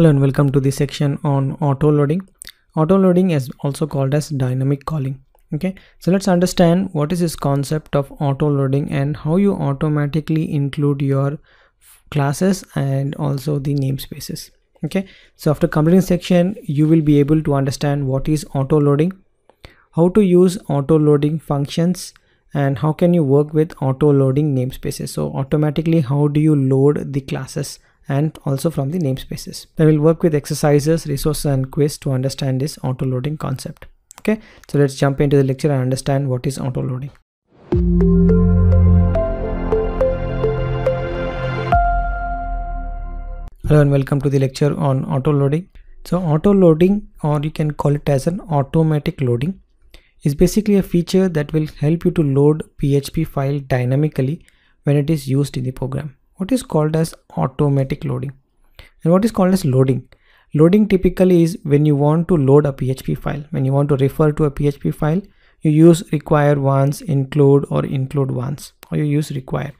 Hello and welcome to this section on auto loading. Auto loading is also called as dynamic calling. Okay, so let's understand what is this concept of auto loading and how you automatically include your classes and also the namespaces. Okay, so after completing section, you will be able to understand what is auto loading, how to use auto loading functions, and how can you work with auto loading namespaces. So automatically, how do you load the classes? and also from the namespaces. Then we'll work with exercises, resources and quiz to understand this auto-loading concept. Okay, so let's jump into the lecture and understand what is auto-loading. Hello and welcome to the lecture on auto-loading. So auto-loading, or you can call it as an automatic loading is basically a feature that will help you to load PHP file dynamically when it is used in the program what is called as automatic loading and what is called as loading loading typically is when you want to load a php file when you want to refer to a php file you use require once include or include once or you use require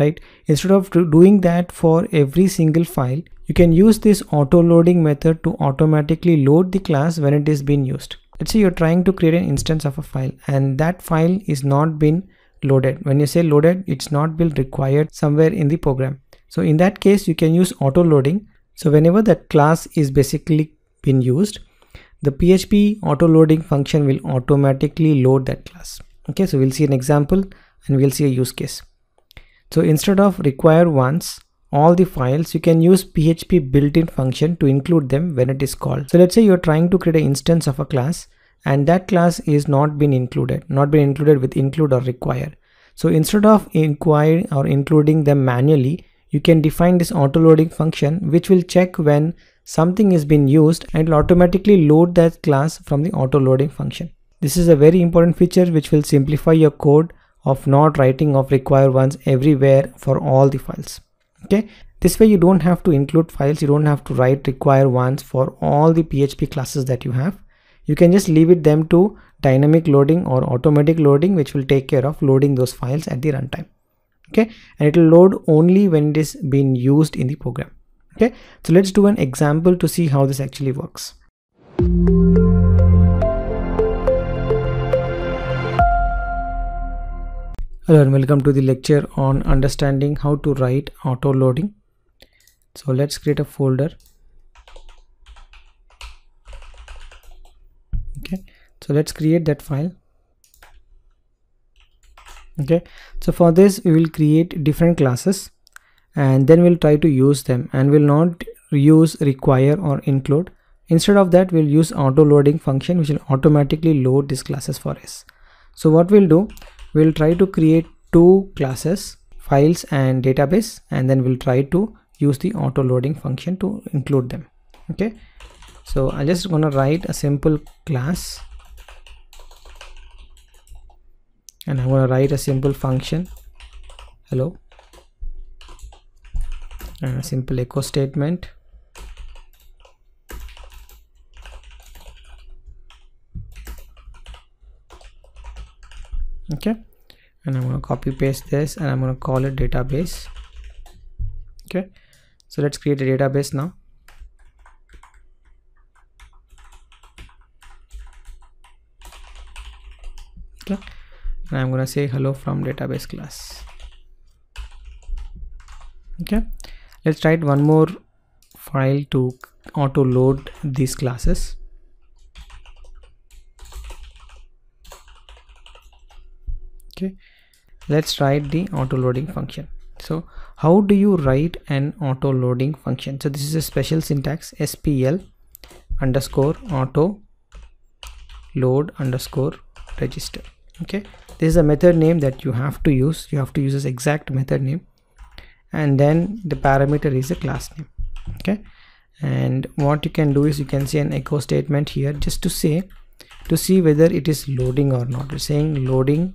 right instead of doing that for every single file you can use this auto loading method to automatically load the class when it is being used let's say you're trying to create an instance of a file and that file is not been loaded. When you say loaded, it's not been required somewhere in the program. So in that case, you can use auto loading. So whenever that class is basically been used, the PHP auto loading function will automatically load that class. Okay, so we'll see an example and we'll see a use case. So instead of require once all the files, you can use PHP built-in function to include them when it is called. So let's say you're trying to create an instance of a class and that class is not been included not been included with include or require so instead of inquiring or including them manually you can define this auto loading function which will check when something is being used and will automatically load that class from the auto loading function this is a very important feature which will simplify your code of not writing of require ones everywhere for all the files okay this way you don't have to include files you don't have to write require ones for all the php classes that you have you can just leave it them to dynamic loading or automatic loading which will take care of loading those files at the runtime okay and it will load only when it is being used in the program okay so let's do an example to see how this actually works hello and welcome to the lecture on understanding how to write auto loading so let's create a folder so let's create that file okay so for this we will create different classes and then we'll try to use them and we'll not use require or include instead of that we'll use auto loading function which will automatically load these classes for us so what we'll do we'll try to create two classes files and database and then we'll try to use the auto loading function to include them okay so i'm just gonna write a simple class and I'm going to write a simple function hello and a simple echo statement okay and I'm going to copy paste this and I'm going to call it database okay so let's create a database now and I'm gonna say hello from database class okay let's write one more file to auto load these classes okay let's write the auto loading function so how do you write an auto loading function so this is a special syntax spl underscore auto load underscore register okay this is a method name that you have to use you have to use this exact method name and then the parameter is a class name okay and what you can do is you can see an echo statement here just to say to see whether it is loading or not we're saying loading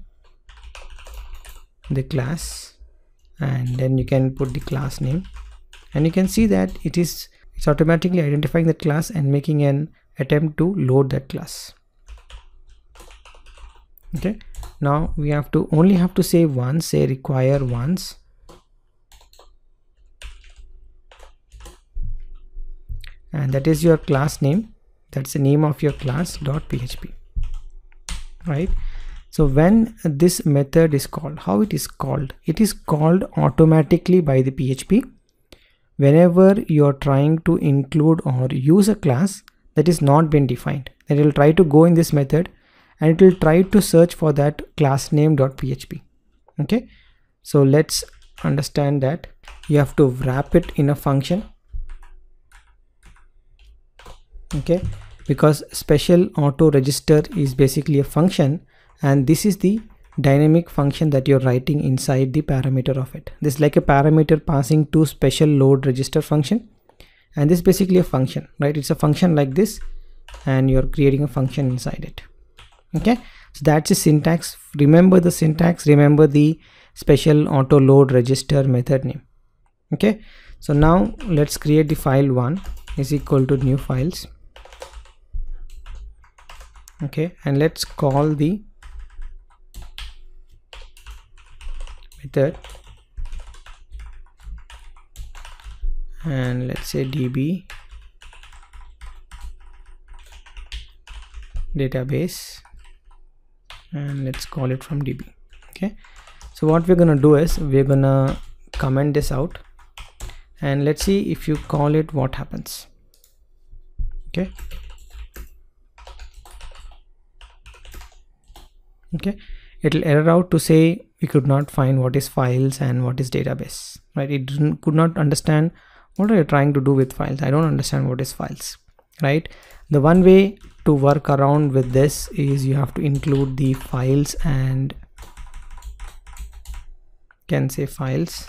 the class and then you can put the class name and you can see that it is it's automatically identifying that class and making an attempt to load that class okay now we have to only have to say once say require once and that is your class name that's the name of your class dot php right so when this method is called how it is called it is called automatically by the php whenever you're trying to include or use a class that is not been defined then it will try to go in this method and it will try to search for that class name.php okay so let's understand that you have to wrap it in a function okay because special auto register is basically a function and this is the dynamic function that you're writing inside the parameter of it this is like a parameter passing to special load register function and this is basically a function right it's a function like this and you're creating a function inside it okay so that's the syntax remember the syntax remember the special auto load register method name okay so now let's create the file one is equal to new files okay and let's call the method and let's say db database and let's call it from db okay so what we're gonna do is we're gonna comment this out and let's see if you call it what happens okay okay it'll error out to say we could not find what is files and what is database right it could not understand what are you trying to do with files i don't understand what is files right the one way to work around with this is you have to include the files and can say files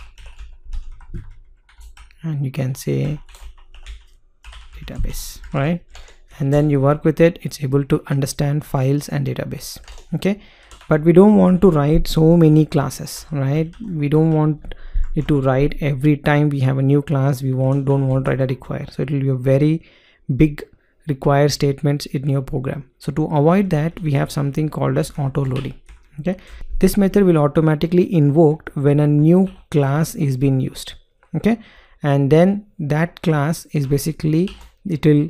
and you can say database right and then you work with it it's able to understand files and database okay but we don't want to write so many classes right we don't want to write every time we have a new class we want don't want to write a require so it will be a very big require statements in your program. So to avoid that, we have something called as auto loading. Okay, this method will automatically invoked when a new class is being used. Okay, and then that class is basically it will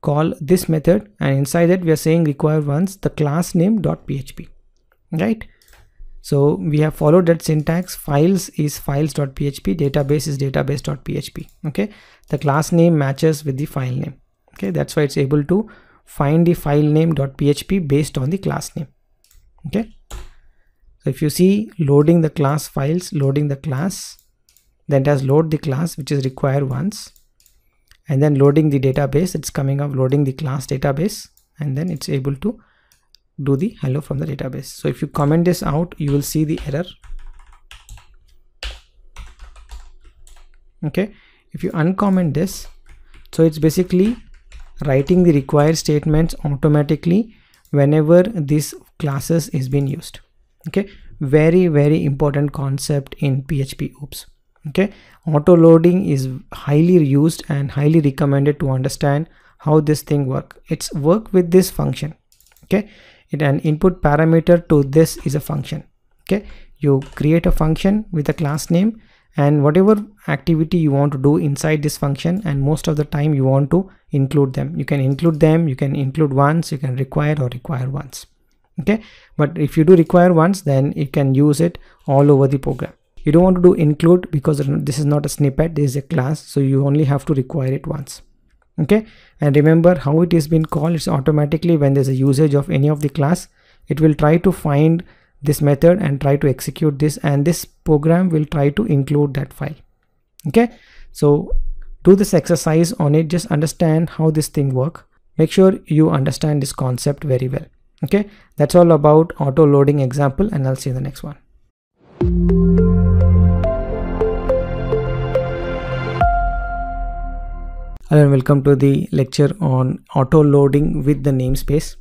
call this method and inside that we are saying require once the class name dot php right so we have followed that syntax files is files.php database is database.php okay the class name matches with the file name okay that's why it's able to find the file name.php based on the class name okay so if you see loading the class files loading the class then it has load the class which is required once and then loading the database it's coming up loading the class database and then it's able to do the hello from the database so if you comment this out you will see the error okay if you uncomment this so it's basically writing the required statements automatically whenever this classes is being used okay very very important concept in php oops okay auto loading is highly used and highly recommended to understand how this thing work it's work with this function okay it an input parameter to this is a function okay you create a function with a class name and whatever activity you want to do inside this function and most of the time you want to include them you can include them you can include once you can require or require once okay but if you do require once then you can use it all over the program you don't want to do include because this is not a snippet this is a class so you only have to require it once okay and remember how it is been called it's automatically when there's a usage of any of the class it will try to find this method and try to execute this and this program will try to include that file okay so do this exercise on it just understand how this thing work make sure you understand this concept very well okay that's all about auto loading example and i'll see you in the next one Hello and welcome to the lecture on auto loading with the namespace.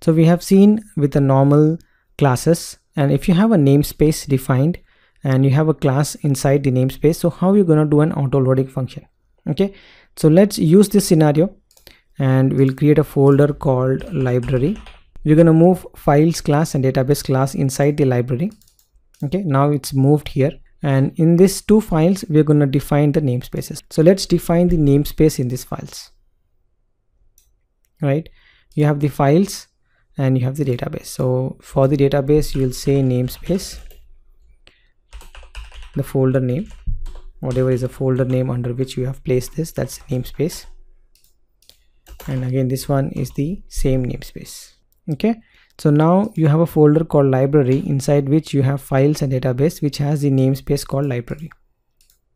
So we have seen with a normal classes and if you have a namespace defined and you have a class inside the namespace so how you're gonna do an auto loading function okay so let's use this scenario and we'll create a folder called library we're gonna move files class and database class inside the library okay now it's moved here and in these two files we're gonna define the namespaces so let's define the namespace in these files right you have the files and you have the database so for the database you will say namespace the folder name whatever is the folder name under which you have placed this that's namespace and again this one is the same namespace okay so now you have a folder called library inside which you have files and database which has the namespace called library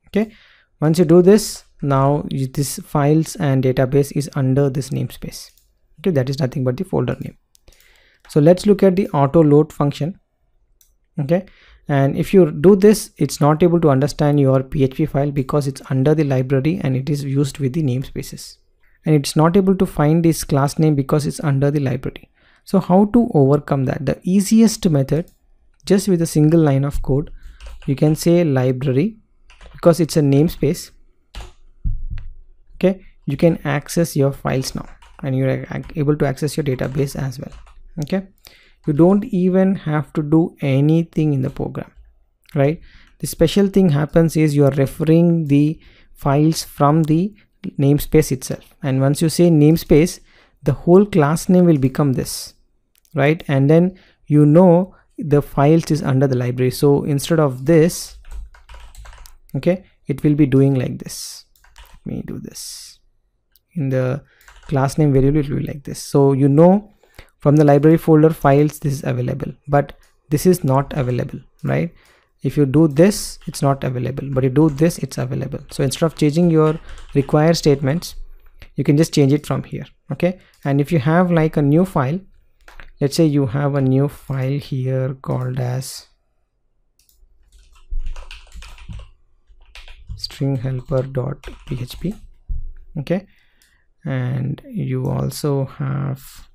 okay once you do this now this files and database is under this namespace okay that is nothing but the folder name so let's look at the auto load function okay and if you do this it's not able to understand your php file because it's under the library and it is used with the namespaces and it's not able to find this class name because it's under the library so how to overcome that the easiest method just with a single line of code you can say library because it's a namespace okay you can access your files now and you're able to access your database as well okay you don't even have to do anything in the program right the special thing happens is you are referring the files from the namespace itself and once you say namespace the whole class name will become this right and then you know the files is under the library so instead of this okay it will be doing like this let me do this in the class name variable it will be like this so you know from the library folder files this is available but this is not available right if you do this it's not available but you do this it's available so instead of changing your require statements you can just change it from here okay and if you have like a new file let's say you have a new file here called as string helper dot php okay and you also have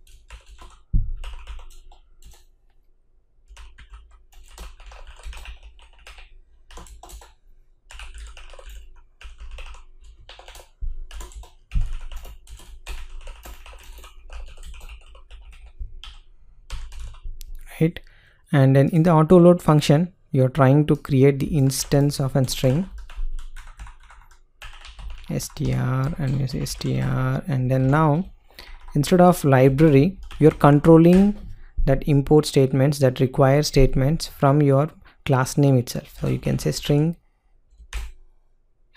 right and then in the auto load function you're trying to create the instance of a string str and you say str and then now instead of library you're controlling that import statements that require statements from your class name itself so you can say string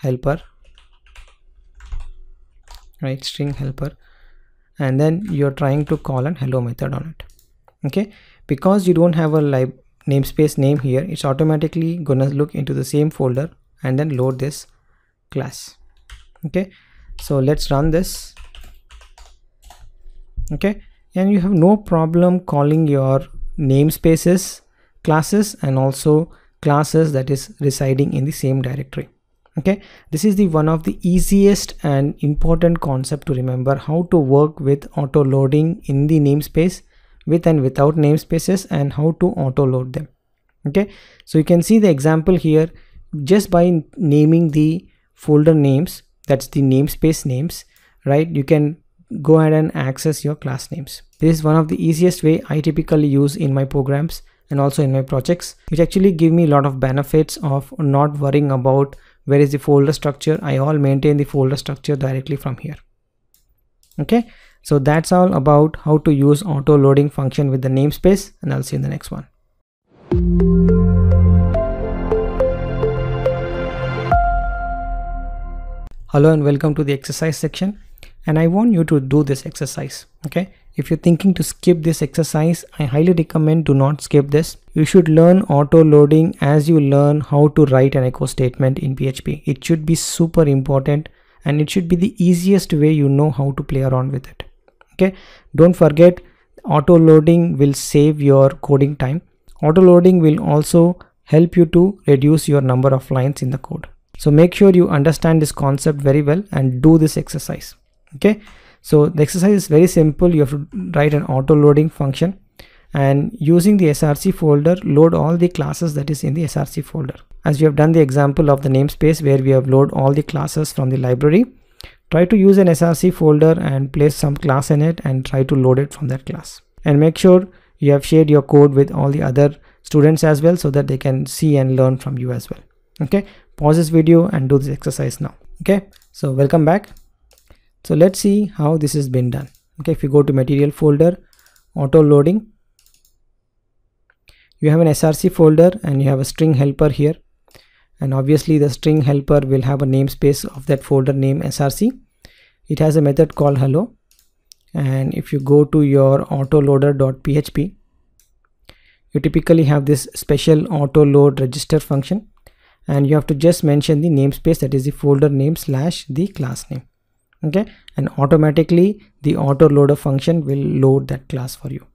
helper right string helper and then you're trying to call an hello method on it okay because you don't have a namespace name here it's automatically gonna look into the same folder and then load this class okay so let's run this okay and you have no problem calling your namespaces classes and also classes that is residing in the same directory okay this is the one of the easiest and important concept to remember how to work with auto loading in the namespace with and without namespaces and how to auto load them okay so you can see the example here just by naming the folder names that's the namespace names right you can go ahead and access your class names this is one of the easiest way i typically use in my programs and also in my projects which actually give me a lot of benefits of not worrying about where is the folder structure i all maintain the folder structure directly from here okay so that's all about how to use auto loading function with the namespace and I'll see you in the next one. hello and welcome to the exercise section and i want you to do this exercise okay if you're thinking to skip this exercise i highly recommend do not skip this you should learn auto loading as you learn how to write an echo statement in php it should be super important and it should be the easiest way you know how to play around with it okay don't forget auto loading will save your coding time auto loading will also help you to reduce your number of lines in the code so make sure you understand this concept very well and do this exercise okay so the exercise is very simple you have to write an auto loading function and using the src folder load all the classes that is in the src folder as we have done the example of the namespace where we have loaded all the classes from the library Try to use an src folder and place some class in it and try to load it from that class. And make sure you have shared your code with all the other students as well so that they can see and learn from you as well. Okay, pause this video and do this exercise now. Okay, so welcome back. So let's see how this has been done. Okay, if you go to material folder, auto loading, you have an src folder and you have a string helper here and obviously the string helper will have a namespace of that folder name src it has a method called hello and if you go to your autoloader.php you typically have this special autoload register function and you have to just mention the namespace that is the folder name slash the class name okay and automatically the autoloader function will load that class for you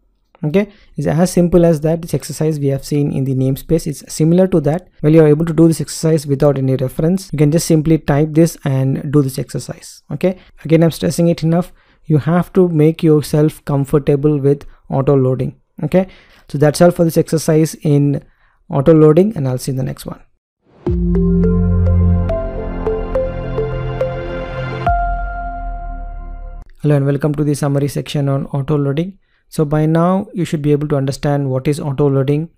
okay it's as simple as that this exercise we have seen in the namespace it's similar to that well you are able to do this exercise without any reference you can just simply type this and do this exercise okay again i'm stressing it enough you have to make yourself comfortable with auto loading okay so that's all for this exercise in auto loading and i'll see you in the next one Hello and welcome to the summary section on auto loading. So by now you should be able to understand what is auto-loading,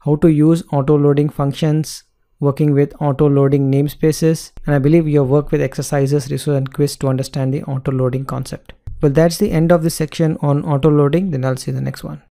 how to use auto-loading functions, working with auto-loading namespaces, and I believe your work with exercises, resource and quiz to understand the auto-loading concept. Well, that's the end of this section on auto-loading, then I'll see the next one.